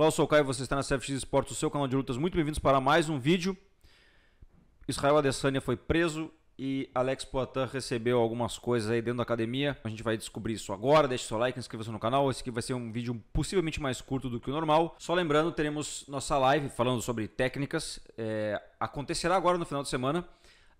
Olá, eu sou o Caio, você está na CFX Esportes, o seu canal de lutas. Muito bem-vindos para mais um vídeo. Israel Adesanya foi preso e Alex Poitin recebeu algumas coisas aí dentro da academia. A gente vai descobrir isso agora. Deixe seu like, inscreva-se no canal. Esse aqui vai ser um vídeo possivelmente mais curto do que o normal. Só lembrando, teremos nossa live falando sobre técnicas. É, acontecerá agora no final de semana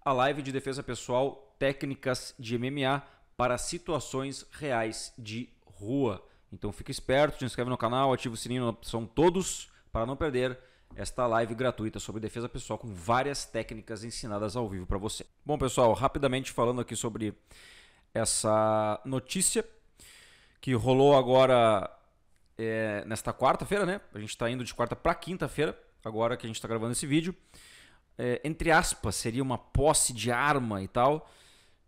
a live de defesa pessoal, técnicas de MMA para situações reais de rua. Então fica esperto, se inscreve no canal, ativa o sininho na opção todos para não perder esta live gratuita sobre defesa pessoal com várias técnicas ensinadas ao vivo para você. Bom, pessoal, rapidamente falando aqui sobre essa notícia que rolou agora é, nesta quarta-feira, né? A gente está indo de quarta para quinta-feira, agora que a gente está gravando esse vídeo. É, entre aspas, seria uma posse de arma e tal.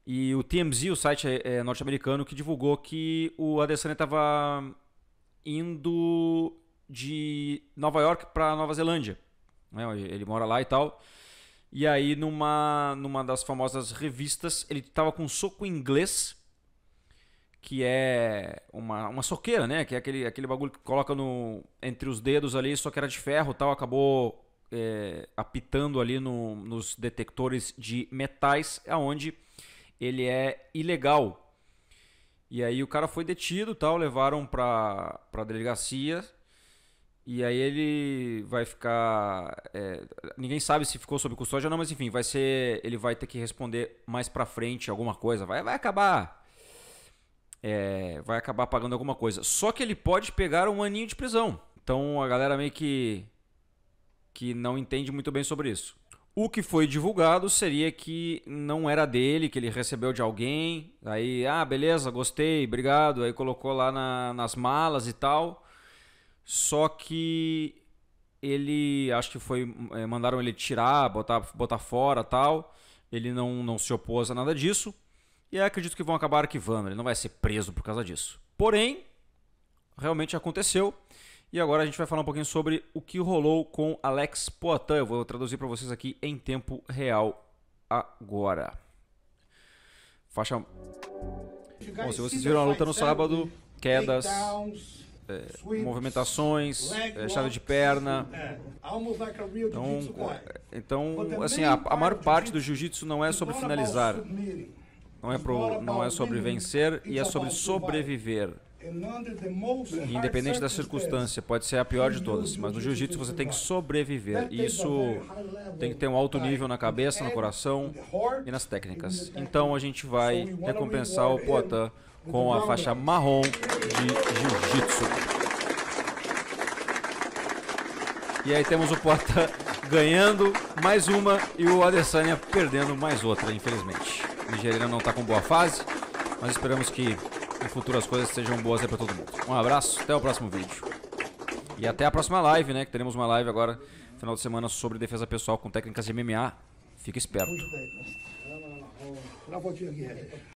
E o TMZ, o site é, é, norte-americano, que divulgou que o Adesanya estava indo de Nova York para Nova Zelândia. Né? Ele mora lá e tal. E aí, numa, numa das famosas revistas, ele estava com um soco inglês, que é uma, uma soqueira, né? Que é aquele, aquele bagulho que coloca no, entre os dedos ali, só que era de ferro tal, acabou é, apitando ali no, nos detectores de metais, aonde ele é ilegal. E aí o cara foi detido, tal, levaram para para delegacia. E aí ele vai ficar, é, ninguém sabe se ficou sob custódia ou não, mas enfim, vai ser, ele vai ter que responder mais para frente alguma coisa, vai vai acabar é, vai acabar pagando alguma coisa. Só que ele pode pegar um aninho de prisão. Então a galera meio que que não entende muito bem sobre isso. O que foi divulgado seria que não era dele, que ele recebeu de alguém. Aí, ah, beleza, gostei, obrigado. Aí colocou lá na, nas malas e tal. Só que ele, acho que foi, eh, mandaram ele tirar, botar, botar fora tal. Ele não, não se opôs a nada disso. E acredito que vão acabar arquivando. Ele não vai ser preso por causa disso. Porém, realmente aconteceu. E agora a gente vai falar um pouquinho sobre o que rolou com Alex Poitin. Eu vou traduzir para vocês aqui em tempo real agora. Faixa. Bom, se vocês viram a luta no sábado, quedas, é, movimentações, é, chave de perna. Então, é, então assim, a, a maior parte do jiu-jitsu não é sobre finalizar. Não é, pro, não é sobre vencer e é sobre sobreviver. Independente da circunstância, pode ser a pior de todas, mas no jiu-jitsu você tem que sobreviver. E isso tem que ter um alto nível na cabeça, no coração e nas técnicas. Então a gente vai recompensar o Poitin com a faixa marrom de jiu-jitsu. E aí temos o Poitin ganhando mais uma e o Adesanya perdendo mais outra, infelizmente. O nigeriano não está com boa fase, mas esperamos que e futuras coisas sejam boas aí pra todo mundo. Um abraço, até o próximo vídeo. E até a próxima live, né? Que teremos uma live agora, final de semana, sobre defesa pessoal com técnicas de MMA. Fica esperto. Muito bem.